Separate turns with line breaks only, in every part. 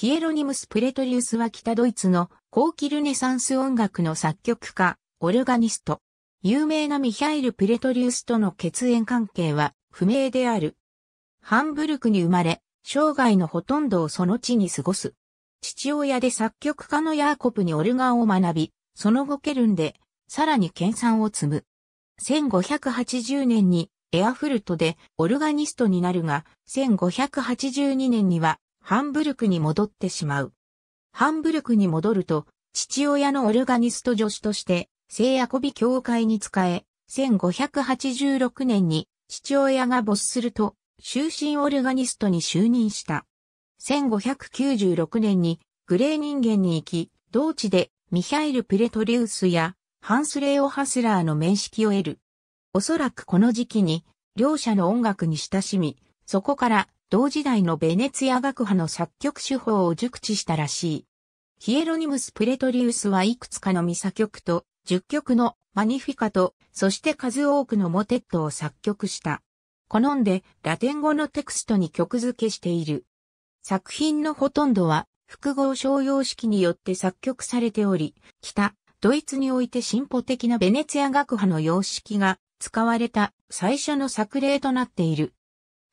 ヒエロニムス・プレトリウスは北ドイツの後期ルネサンス音楽の作曲家、オルガニスト。有名なミヒャイル・プレトリウスとの血縁関係は不明である。ハンブルクに生まれ、生涯のほとんどをその地に過ごす。父親で作曲家のヤーコプにオルガンを学び、その後ケルンで、さらに研鑽を積む。1580年にエアフルトでオルガニストになるが、1582年にはハンブルクに戻ってしまう。ハンブルクに戻ると、父親のオルガニスト助手として、聖ヤコビ教会に仕え、1586年に父親が没すると、終身オルガニストに就任した。1596年にグレー人間に行き、同地でミハイル・プレトリウスやハンス・レオ・ハスラーの面識を得る。おそらくこの時期に両者の音楽に親しみ、そこから同時代のベネツィア学派の作曲手法を熟知したらしい。ヒエロニムス・プレトリウスはいくつかのミサ曲と、10曲のマニフィカと、そして数多くのモテットを作曲した。好んでラテン語のテクストに曲付けしている。作品のほとんどは複合商用式によって作曲されており、北、ドイツにおいて進歩的なベネツィア学派の様式が使われた最初の作例となっている。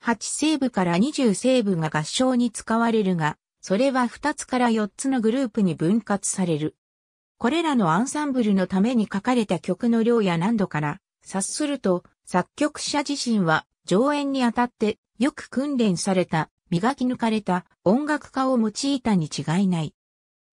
8ーブから20ーブが合唱に使われるが、それは2つから4つのグループに分割される。これらのアンサンブルのために書かれた曲の量や難度から、察すると、作曲者自身は上演にあたってよく訓練された、磨き抜かれた音楽家を用いたに違いない。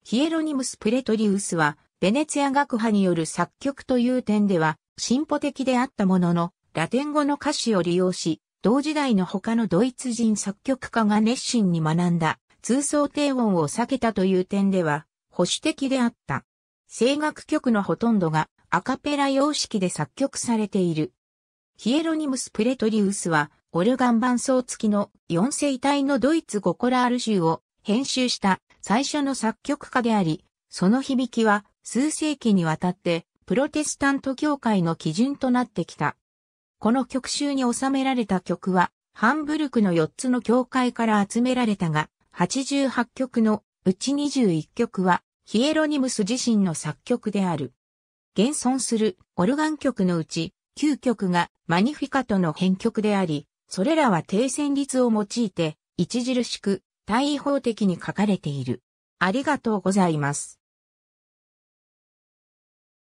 ヒエロニムス・プレトリウスは、ベネツィア学派による作曲という点では、進歩的であったものの、ラテン語の歌詞を利用し、同時代の他のドイツ人作曲家が熱心に学んだ、通奏低音を避けたという点では、保守的であった。声楽曲のほとんどがアカペラ様式で作曲されている。ヒエロニムス・プレトリウスは、オルガン伴奏付きの4声帯のドイツゴコラール集を編集した最初の作曲家であり、その響きは数世紀にわたってプロテスタント教会の基準となってきた。この曲集に収められた曲は、ハンブルクの4つの教会から集められたが、88曲のうち21曲は、ヒエロニムス自身の作曲である。現存するオルガン曲のうち9曲がマニフィカトの編曲であり、それらは低旋律を用いて著しく対位法的に書かれている。ありがとうございます。